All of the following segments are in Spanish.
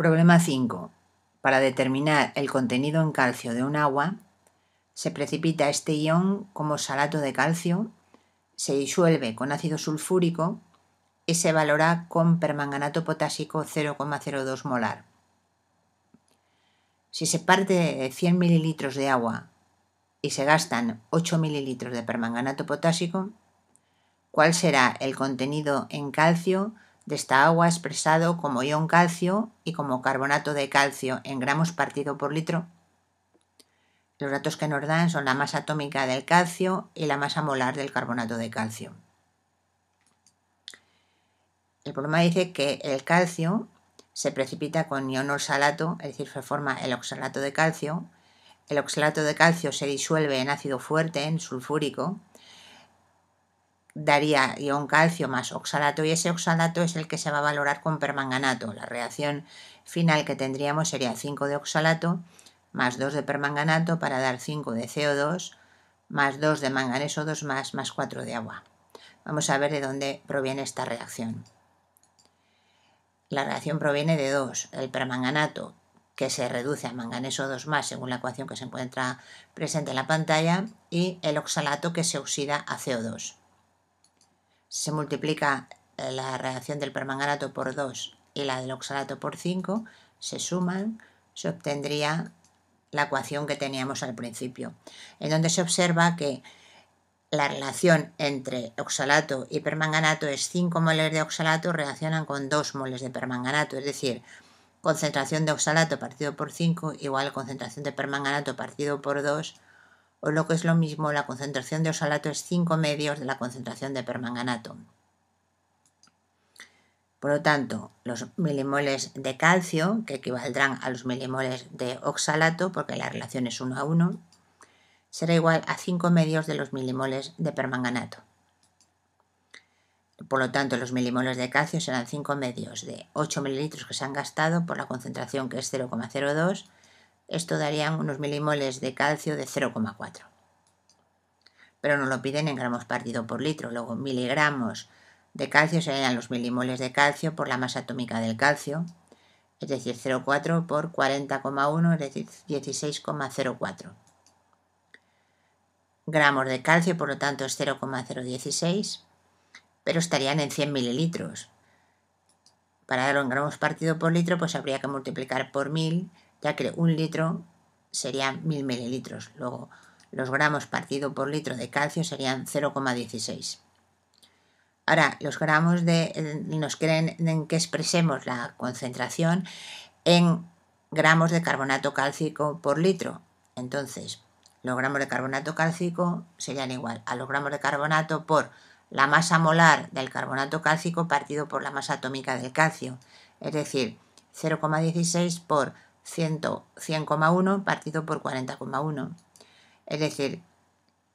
Problema 5. Para determinar el contenido en calcio de un agua, se precipita este ion como salato de calcio, se disuelve con ácido sulfúrico y se valora con permanganato potásico 0,02 molar. Si se parte 100 mililitros de agua y se gastan 8 mililitros de permanganato potásico, ¿cuál será el contenido en calcio de esta agua expresado como ion calcio y como carbonato de calcio en gramos partido por litro. Los datos que nos dan son la masa atómica del calcio y la masa molar del carbonato de calcio. El problema dice que el calcio se precipita con ion oxalato, es decir, se forma el oxalato de calcio. El oxalato de calcio se disuelve en ácido fuerte, en sulfúrico, daría ion calcio más oxalato y ese oxalato es el que se va a valorar con permanganato. La reacción final que tendríamos sería 5 de oxalato más 2 de permanganato para dar 5 de CO2 más 2 de manganeso 2 más más 4 de agua. Vamos a ver de dónde proviene esta reacción. La reacción proviene de dos, el permanganato que se reduce a manganeso 2 más según la ecuación que se encuentra presente en la pantalla y el oxalato que se oxida a CO2 se multiplica eh, la reacción del permanganato por 2 y la del oxalato por 5, se suman, se obtendría la ecuación que teníamos al principio, en donde se observa que la relación entre oxalato y permanganato es 5 moles de oxalato reaccionan con 2 moles de permanganato, es decir, concentración de oxalato partido por 5 igual concentración de permanganato partido por 2 o lo que es lo mismo, la concentración de oxalato es 5 medios de la concentración de permanganato. Por lo tanto, los milimoles de calcio, que equivaldrán a los milimoles de oxalato, porque la relación es 1 a 1, será igual a 5 medios de los milimoles de permanganato. Por lo tanto, los milimoles de calcio serán 5 medios de 8 mililitros que se han gastado por la concentración que es 0,02 esto darían unos milimoles de calcio de 0,4. Pero no lo piden en gramos partido por litro. Luego, miligramos de calcio serían los milimoles de calcio por la masa atómica del calcio, es decir, 0,4 por 40,1, es decir, 16,04. Gramos de calcio, por lo tanto, es 0,016, pero estarían en 100 mililitros. Para darlo en gramos partido por litro, pues habría que multiplicar por 1000 ya que un litro serían mil mililitros. Luego, los gramos partido por litro de calcio serían 0,16. Ahora, los gramos de, eh, nos en que expresemos la concentración en gramos de carbonato cálcico por litro. Entonces, los gramos de carbonato cálcico serían igual a los gramos de carbonato por la masa molar del carbonato cálcico partido por la masa atómica del calcio. Es decir, 0,16 por 100,1 partido por 40,1. Es decir,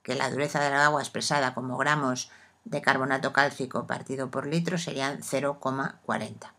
que la dureza del agua expresada como gramos de carbonato cálcico partido por litro serían 0,40.